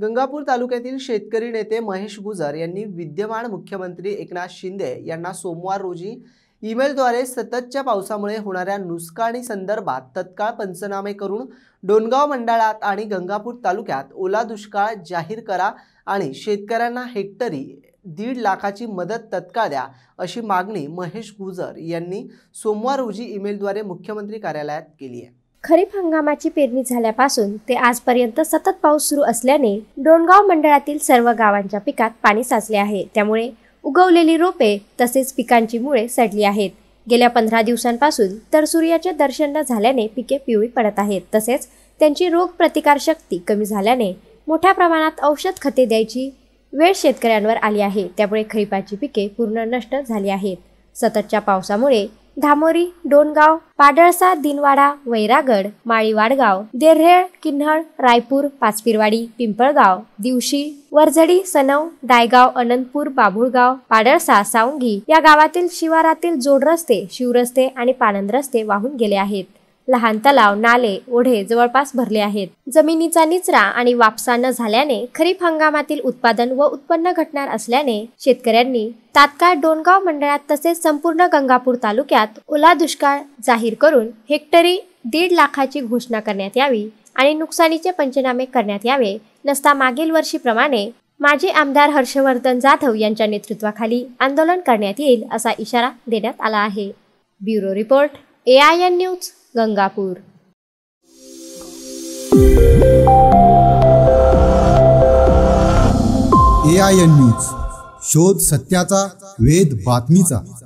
गंगापूर तालुक्यातील शेतकरी नेते महेश गुजर यांनी विद्यमान मुख्यमंत्री एकनाथ शिंदे यांना सोमवार रोजी ईमेलद्वारे सततच्या पावसामुळे होणाऱ्या संदर्भात तत्काळ पंचनामे करून डोनगाव मंडळात आणि गंगापूर तालुक्यात ओला दुष्काळ जाहीर करा आणि शेतकऱ्यांना हेक्टरी दीड लाखाची मदत तत्काळ द्या अशी मागणी महेश गुजर यांनी सोमवार रोजी ईमेलद्वारे मुख्यमंत्री कार्यालयात केली आहे खरीप हंगामाची पेरणी झाल्यापासून ते आजपर्यंत सतत पाऊस सुरू असल्याने डोणगाव मंडळातील सर्व गावांच्या पिकात पाणी साचले आहे त्यामुळे उगवलेली रोपे तसेच पिकांची मुळे सडली आहेत गेल्या पंधरा दिवसांपासून तर सूर्याचे दर्शन न झाल्याने पिके पिवळी पडत आहेत तसेच त्यांची रोगप्रतिकारशक्ती कमी झाल्याने मोठ्या प्रमाणात औषध खते द्यायची वेळ शेतकऱ्यांवर आली आहे त्यामुळे खरीपाची पिके पूर्ण नष्ट झाली आहेत सततच्या पावसामुळे धामोरी डोणगाव पाडळसा दिनवाडा वैरागड माळीवाडगाव देरहेळ किन्हळ रायपूर पाचपिरवाडी पिंपळगाव दिवशी वरझडी सनव दायगाव अनंतपूर बाभुळगाव पाडळसा सावंगी या गावातील शिवारातील जोड रस्ते शिवरस्ते आणि पानंद रस्ते वाहून गेले आहेत लहान तलाव नाले ओढे जवळपास भरले आहेत जमिनीचा निचरा आणि वापसा न झाल्याने खरीप हंगामातील उत्पादन व उत्पन्न घटणार असल्याने शेतकऱ्यांनी तात्काळ डोणगाव मंडळात तसेच संपूर्ण गंगापूर तालुक्यात ओला दुष्काळ जाहीर करून हेक्टरी दीड लाखाची घोषणा करण्यात यावी आणि नुकसानीचे पंचनामे करण्यात यावे नसता मागील वर्षीप्रमाणे माजी आमदार हर्षवर्धन जाधव यांच्या नेतृत्वाखाली आंदोलन करण्यात येईल असा इशारा देण्यात आला आहे bureau report A I N news Gangapur A I N news शोध सत्याचा वेद बातमीचा